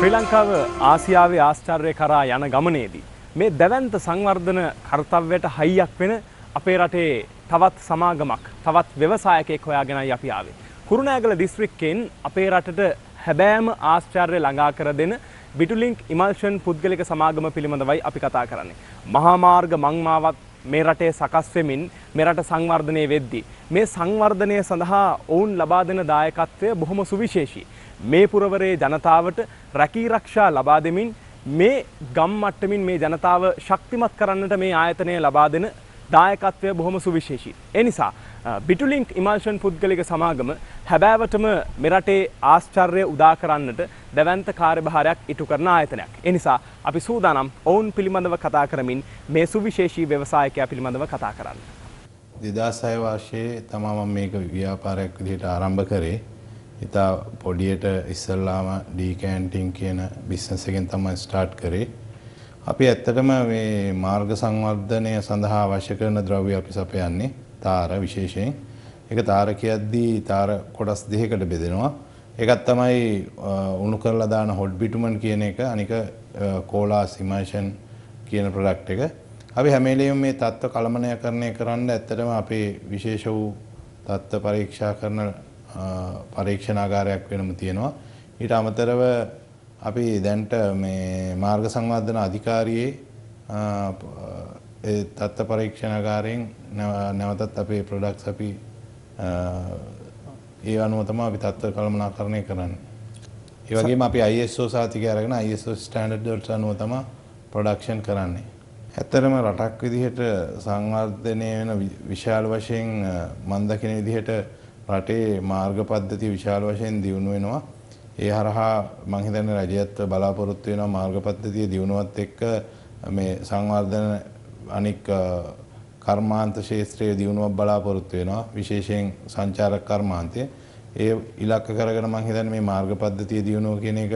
ශ්‍රී ලංකාව ආසියාවේ ආශ්චර්ය කරා යන ගමනේදී මේ දැවැන්ත සංවර්ධන කර්තව්‍යයට හයියක් වෙන අපේ රටේ තවත් සමාගමක් තවත් ව්‍යවසායකයෙක් හොයාගෙනයි අපි ආවේ. කුරුණෑගල දිස්ත්‍රික්කයෙන් අපේ රටට හැබෑම ආශ්චර්ය ළඟා කර දෙන බිටුලින්ක් ඉමල්ෂන් පුද්ගලික සමාගම පිළිබඳවයි අපි කතා කරන්නේ. මහාමාර්ග මංමාවත් මේ රටේ සකස් වෙමින් මේ රට සංවර්ධනය වෙද්දී මේ සංවර්ධනය සඳහා ඔවුන් ලබා දෙන දායකත්වය බොහොම සුවිශේෂී. මේ පුරවරයේ ජනතාවට රැකී රක්ෂා ලබා දෙමින් මේ ගම් මට්ටමින් මේ ජනතාව ශක්තිමත් කරන්නට මේ ආයතනය ලබා දෙන දායකත්වය බොහොම සුවිශේෂී. ඒ නිසා බිටුලින්ක් ඉමල්ෂන් පුද්ගලික සමාගම හැබෑවටම මෙරටේ ආශ්චර්ය උදා කරන්නට දැවන්ත කාර්යභාරයක් ඉටු කරන ආයතනයක්. ඒ නිසා අපි සූදානම් ඔවුන් පිළිබඳව කතා කරමින් මේ සුවිශේෂී ව්‍යවසායකයා පිළිබඳව කතා කරන්න. 2006 වර්ෂයේ තමයි මම මේක ව්‍යාපාරයක් විදිහට ආරම්භ කරේ. ඉතා පොඩියට ඉස්සල්ලාම ඩීකෑන්ටින් කියන බිස්නස් එකෙන් තමයි ස්ටාර්ට් කරේ. අපි ඇත්තටම මේ මාර්ග සංවර්ධනය සඳහා අවශ්‍ය කරන ද්‍රව්‍ය අපි සපයන්නේ තාර විශේෂයෙන්. ඒක තාරකයක්දී තාර කොටස් දෙකකට බෙදෙනවා. ඒකත් තමයි උණු කරලා දාන හොට් බිටුමන් කියන එක අනික කෝලා සිමර්ෂන් කියන ප්‍රොඩක්ට් එක. අපි හැම වෙලෙම මේ තත්ත්ව කළමනාකරණය කරන්න ඇත්තටම අපේ විශේෂ වූ තත්ත්ව පරීක්ෂා කරන පරීක්ෂණාගාරයක් වෙනම තියෙනවා. ඊට අමතරව අපි දැන්ට මේ මාර්ග සංවර්ධන අධිකාරියේ තත්ත පරීක්ෂණකාරයෙන් නැවතත් අපේ ප්‍රොඩක්ස් අපි ඒ අනුව තමයි අපි තත්ත්ව කළමනාකරණය කරන්නේ. ඒ වගේම අපි ISO සාතිකය අරගෙන ISO ස්ටෑන්ඩඩ් වලට අනුව තමයි ප්‍රොඩක්ෂන් කරන්නේ. ඇත්තරම රටක් විදිහට සංවර්ධනය වෙන විශාල වශයෙන් මම දකින විදිහට රටේ මාර්ග පද්ධති විශාල වශයෙන් දියුණු වෙනවා. ඒ හරහා මං හිතන්නේ රජයත් බලාපොරොත්තු වෙන මාර්ගපද්ධතිය දියුණුවත් එක්ක මේ සංවර්ධන අනික් කර්මාන්ත ශාස්ත්‍රයේ දියුණුවක් බලාපොරොත්තු වෙනවා විශේෂයෙන් සංචාරක කර්මාන්තය ඒ ඉලක්ක කරගෙන මං හිතන්නේ මේ මාර්ගපද්ධතිය දියුණුව කියන එක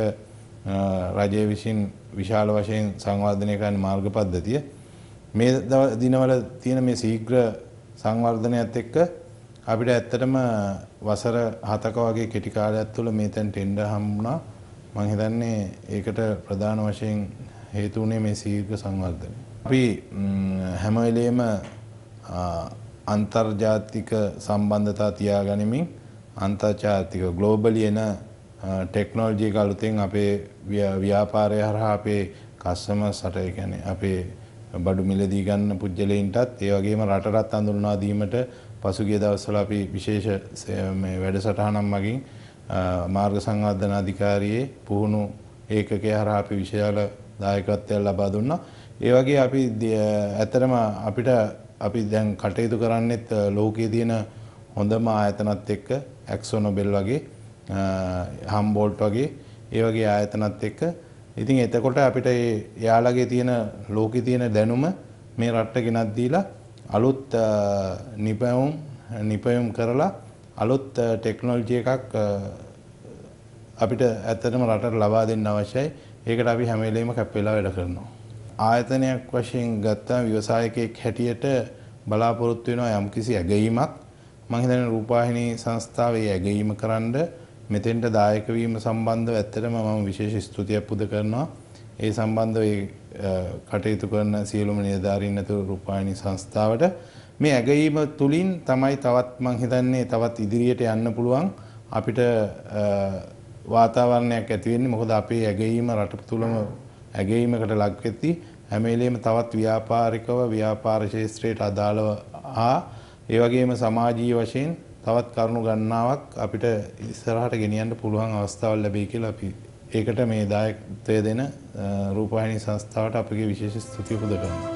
රජය විසින් විශාල වශයෙන් සංවර්ධනය කරන මාර්ගපද්ධතිය මේ දිනවල තියෙන මේ ශීඝ්‍ර සංවර්ධනයත් එක්ක අපිට ඇත්තටම වසර 7ක වගේ කෙටි කාලයක් තුළ මේතෙන් ටෙන්ඩර් හම්බුණා. මම හිතන්නේ ඒකට ප්‍රධාන වශයෙන් හේතු වුණේ මේ සීග්‍ර සංවර්ධනය. අපි හැම වෙලේම අන්තර්ජාතික සම්බන්ධතා තියාගනිමින් අන්තර්ජාතික ග්ලෝබලි එන ටෙක්නොලොජි එක අලුතෙන් අපේ ව්‍යාපාරය හරහා අපේ කස්ටමර්ස්ට ඒ කියන්නේ අපේ බඩු මිලදී ගන්න පුජ්‍යලයින්ටත් ඒ වගේම රටටත් අඳුන්වා දීමට පසුගිය දවස්වල අපි විශේෂ මේ වැඩසටහනම් මගින් මාර්ග සංවර්ධන අධිකාරියේ පුහුණු ඒකකය හරහා අපි විශාල දායකත්වයක් ලබා දුන්නා. ඒ වගේ අපි ඇත්තටම අපිට අපි දැන් කටයුතු කරන්නෙත් ලෝකයේ තියෙන හොඳම ආයතනත් එක්ක ඇක්සොනොබෙල් වගේ හම්බෝල්ට් වගේ ඒ වගේ ආයතනත් එක්ක ඉතින් එතකොට අපිට යාලගේ තියෙන ලෝකේ තියෙන දැනුම මේ රටට ගෙනත් දීලා අලුත් නිපැවුම් නිපයුම් කරලා අලුත් ටෙක්නොල්ජි එකක් අපිට ඇත්තටම රටට ලබා දෙන්න අවශ්‍යයි. ඒකට අපි හැම වෙලේම කැපෙලා වැඩ කරනවා. ආයතනයක් වශයෙන් ගත්තාම ව්‍යවසායකයෙක් හැටියට බලාපොරොත්තු වෙනවා යම්කිසි ඇගීමක්. මම හිතන්නේ රූපවාහිනී සංස්ථාවේ ඇගීම කරන්න මෙතෙන්ට දායක වීම සම්බන්ධව ඇත්තටම මම විශේෂ ස්තුතියක් පුද කරනවා. ඒ සම්බන්ධව කටයුතු කරන සියලුම නිලධාරීන් ඇතුළු රූපවාහිනී සංස්ථාවට මේ ඇගීම තුලින් තමයි තවත් මං හිතන්නේ තවත් ඉදිරියට යන්න පුළුවන් අපිට වාතාවරණයක් ඇති වෙන්නේ මොකද අපේ ඇගීම රට තුලම ඇගීමකට ලක් වෙති හැම වෙලෙම තවත් ව්‍යාපාරිකව ව්‍යාපාර ශාස්ත්‍රයට අදාළව හා ඒ වගේම සමාජීය වශයෙන් තවත් කරුණු ගණනාවක් අපිට ඉස්සරහට ගෙනියන්න පුළුවන් අවස්ථාවක් ලැබෙයි කියලා අපි ඒකට මේ දායකත්වය දෙන රූපවාහිනී සංස්ථාවට අපගේ විශේෂ ස්තුතිය පුද කරනවා.